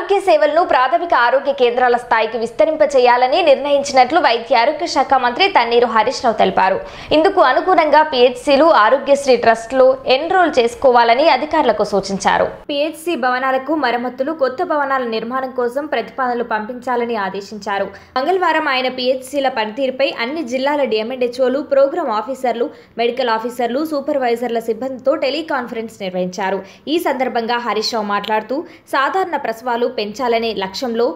ఆరోగ్య సేవలను ప్రాథమిక ఆరోగ్య కేంద్రాల స్థాయికి విస్తరింపచేయాలని నిర్ణయించినట్లు వైద్య ఆరోగ్య శాఖ మంత్రి తన్నీరు హరీష్ రావు తెలిపారు ఇందుకు అనుగుణంగా పిహెచ్సిలు ఆరోగ్యశ్రీ ట్రస్ట్లు ఎన్రోల్ చేసుకోవాలని అధికారులకు సూచించారు పిహెచ్సి భవనాలకు మరమ్మతులు కొత్త భవనాల నిర్మాణం కోసం ప్రతిపాదనలు పంపించాలని ఆదేశించారు మంగళవారం ఆయన పిహెచ్సిల పనితీరుపై అన్ని జిల్లాల డిఎంఎడ్హెచ్ఓలు ప్రోగ్రాం ఆఫీసర్లు మెడికల్ ఆఫీసర్లు సూపర్వైజర్ల సిబ్బందితో టెలికాన్ఫరెన్స్ నిర్వహించారు ఈ సందర్భంగా హరీష్ రావు మాట్లాడుతూ సాధారణ ప్రసవాలు పెంచాలనే లక్ష్యంలో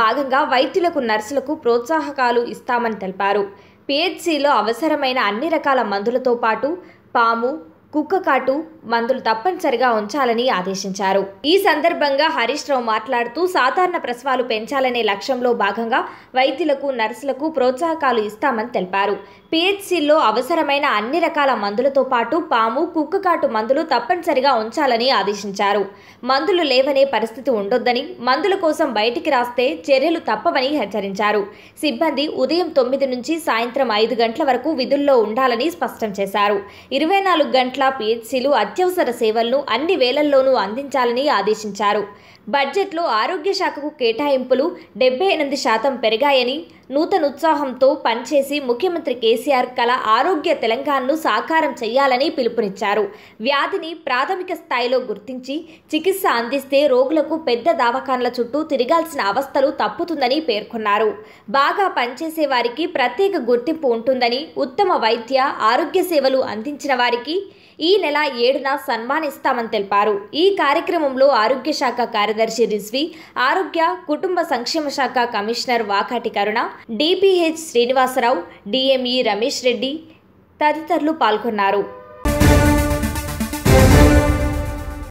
భాగంగా వైద్యులకు నర్సులకు ప్రోత్సాహకాలు ఇస్తామని తెలిపారు పిహెచ్సిలో అవసరమైన అన్ని రకాల మందులతో పాటు పాము కుక్క కాటు మందులు తప్పనిసరిగా ఉంచాలని ఆదేశించారు ఈ సందర్భంగా హరీష్ రావు మాట్లాడుతూ సాధారణ ప్రసవాలు పెంచాలనే లక్ష్యంలో భాగంగా వైద్యులకు నర్సులకు ప్రోత్సాహకాలు ఇస్తామని తెలిపారు పిహెచ్సిలో అవసరమైన అన్ని రకాల మందులతో పాటు పాము కుక్క కాటు మందులు తప్పనిసరిగా ఉంచాలని ఆదేశించారు మందులు లేవనే పరిస్థితి ఉండొద్దని మందుల కోసం బయటికి రాస్తే చర్యలు తప్పవని హెచ్చరించారు సిబ్బంది ఉదయం తొమ్మిది నుంచి సాయంత్రం ఐదు గంటల వరకు విధుల్లో ఉండాలని స్పష్టం చేశారు ఇరవై నాలుగు గంటల ఎట్లా పిహెచ్సిలు అత్యవసర సేవలను అన్ని వేళల్లోనూ అందించాలని ఆదేశించారు బడ్జెట్లో ఆరోగ్య శాఖకు కేటాయింపులు డెబ్బై ఎనిమిది శాతం పెరిగాయని నూతన ఉత్సాహంతో పనిచేసి ముఖ్యమంత్రి కేసీఆర్ కల ఆరోగ్య తెలంగాణను సాకారం చేయాలని పిలుపునిచ్చారు వ్యాధిని ప్రాథమిక స్థాయిలో గుర్తించి చికిత్స అందిస్తే రోగులకు పెద్ద దవాఖానల చుట్టూ తిరగాల్సిన అవస్థలు తప్పుతుందని పేర్కొన్నారు బాగా పనిచేసే వారికి ప్రత్యేక గుర్తింపు ఉంటుందని ఉత్తమ వైద్య ఆరోగ్య సేవలు అందించిన వారికి ఈ నెల ఏడున సన్మానిస్తామని తెలిపారు ఈ కార్యక్రమంలో ఆరోగ్య శాఖ కార్యదర్శి రిజ్వి ఆరోగ్య కుటుంబ సంక్షేమ శాఖ కమిషనర్ వాకాటి కరుణ డిపిహెచ్ శ్రీనివాసరావు డిఎంఈ రమేష్ రెడ్డి తదితరులు పాల్గొన్నారు